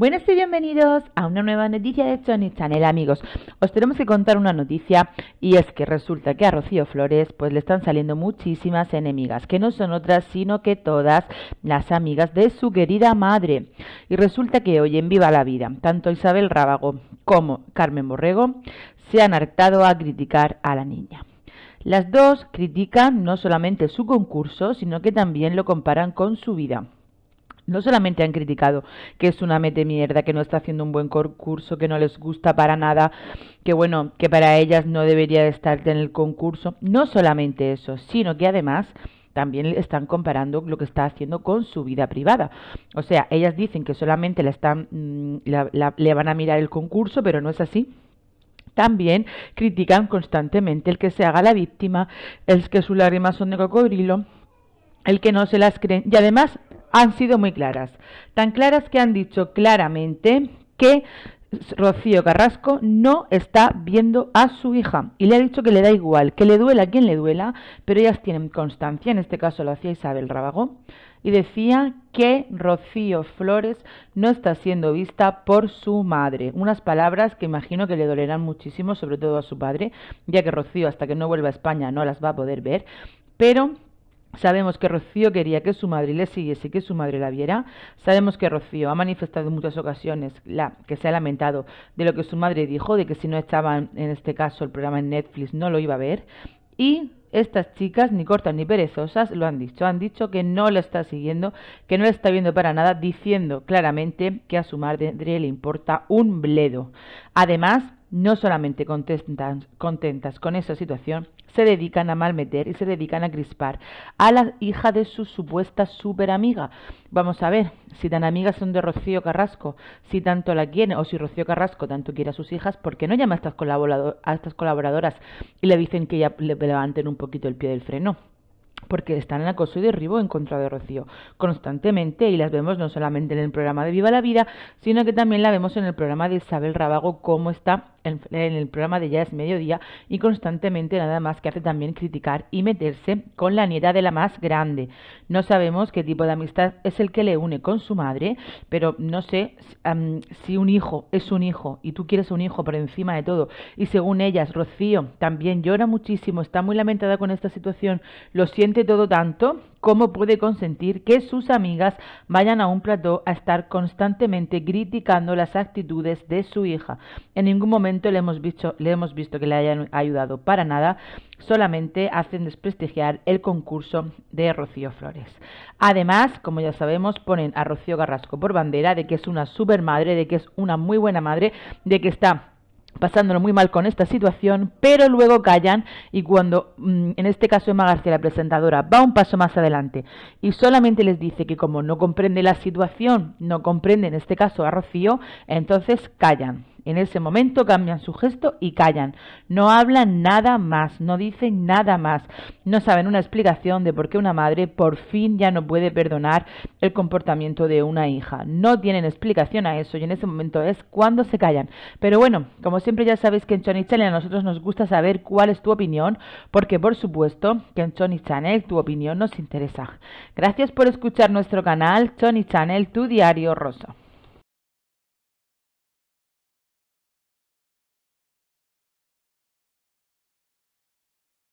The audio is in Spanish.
Buenas y bienvenidos a una nueva noticia de Tony Channel, amigos. Os tenemos que contar una noticia y es que resulta que a Rocío Flores pues le están saliendo muchísimas enemigas, que no son otras sino que todas las amigas de su querida madre. Y resulta que hoy en Viva la Vida, tanto Isabel Rábago como Carmen Borrego se han hartado a criticar a la niña. Las dos critican no solamente su concurso, sino que también lo comparan con su vida no solamente han criticado que es una mete mierda, que no está haciendo un buen concurso, que no les gusta para nada, que bueno, que para ellas no debería de estar en el concurso, no solamente eso, sino que además también están comparando lo que está haciendo con su vida privada. O sea, ellas dicen que solamente la están, mm, le van a mirar el concurso, pero no es así. También critican constantemente el que se haga la víctima, el que sus lágrimas son de cocodrilo, el que no se las creen. Y además han sido muy claras. Tan claras que han dicho claramente que Rocío Carrasco no está viendo a su hija y le ha dicho que le da igual, que le duela a quien le duela, pero ellas tienen constancia, en este caso lo hacía Isabel Rábago, y decía que Rocío Flores no está siendo vista por su madre. Unas palabras que imagino que le dolerán muchísimo, sobre todo a su padre, ya que Rocío hasta que no vuelva a España no las va a poder ver, pero Sabemos que Rocío quería que su madre le siguiese y que su madre la viera. Sabemos que Rocío ha manifestado en muchas ocasiones la, que se ha lamentado de lo que su madre dijo, de que si no estaba en este caso el programa en Netflix no lo iba a ver. Y estas chicas, ni cortas ni perezosas, lo han dicho. Han dicho que no la está siguiendo, que no la está viendo para nada, diciendo claramente que a su madre le importa un bledo. Además, no solamente contentas, con esa situación, se dedican a malmeter y se dedican a crispar a la hija de su supuesta amiga. Vamos a ver si tan amigas son de Rocío Carrasco, si tanto la quieren o si Rocío Carrasco tanto quiere a sus hijas, ¿por qué no llama a estas, colaboradoras y le dicen que ya le levanten un poquito el pie del freno? porque están en acoso y derribo en contra de Rocío constantemente y las vemos no solamente en el programa de Viva la Vida, sino que también la vemos en el programa de Isabel Rabago, cómo está en, el programa de Ya es Mediodía y constantemente nada más que hace también criticar y meterse con la nieta de la más grande. No sabemos qué tipo de amistad es el que le une con su madre, pero no sé si un hijo es un hijo y tú quieres un hijo por encima de todo. Y según ellas, Rocío también llora muchísimo, está muy lamentada con esta situación, lo siente todo tanto cómo puede consentir que sus amigas vayan a un plató a estar constantemente criticando las actitudes de su hija. En ningún momento le hemos visto, le hemos visto que le hayan ayudado para nada, solamente hacen desprestigiar el concurso de Rocío Flores. Además, como ya sabemos, ponen a Rocío Carrasco por bandera de que es una super madre, de que es una muy buena madre, de que está pasándolo muy mal con esta situación, pero luego callan y cuando, mm, en este caso Emma García, la presentadora, va un paso más adelante y solamente les dice que como no comprende la situación, no comprende en este caso a Rocío, entonces callan. En ese momento cambian su gesto y callan. No hablan nada más, no dicen nada más. No saben una explicación de por qué una madre por fin ya no puede perdonar el comportamiento de una hija. No tienen explicación a eso y en ese momento es cuando se callan. Pero bueno, como siempre ya sabéis que en Chony Channel a nosotros nos gusta saber cuál es tu opinión, porque por supuesto que en Chony Channel tu opinión nos interesa. Gracias por escuchar nuestro canal Chony Channel, tu diario rosa.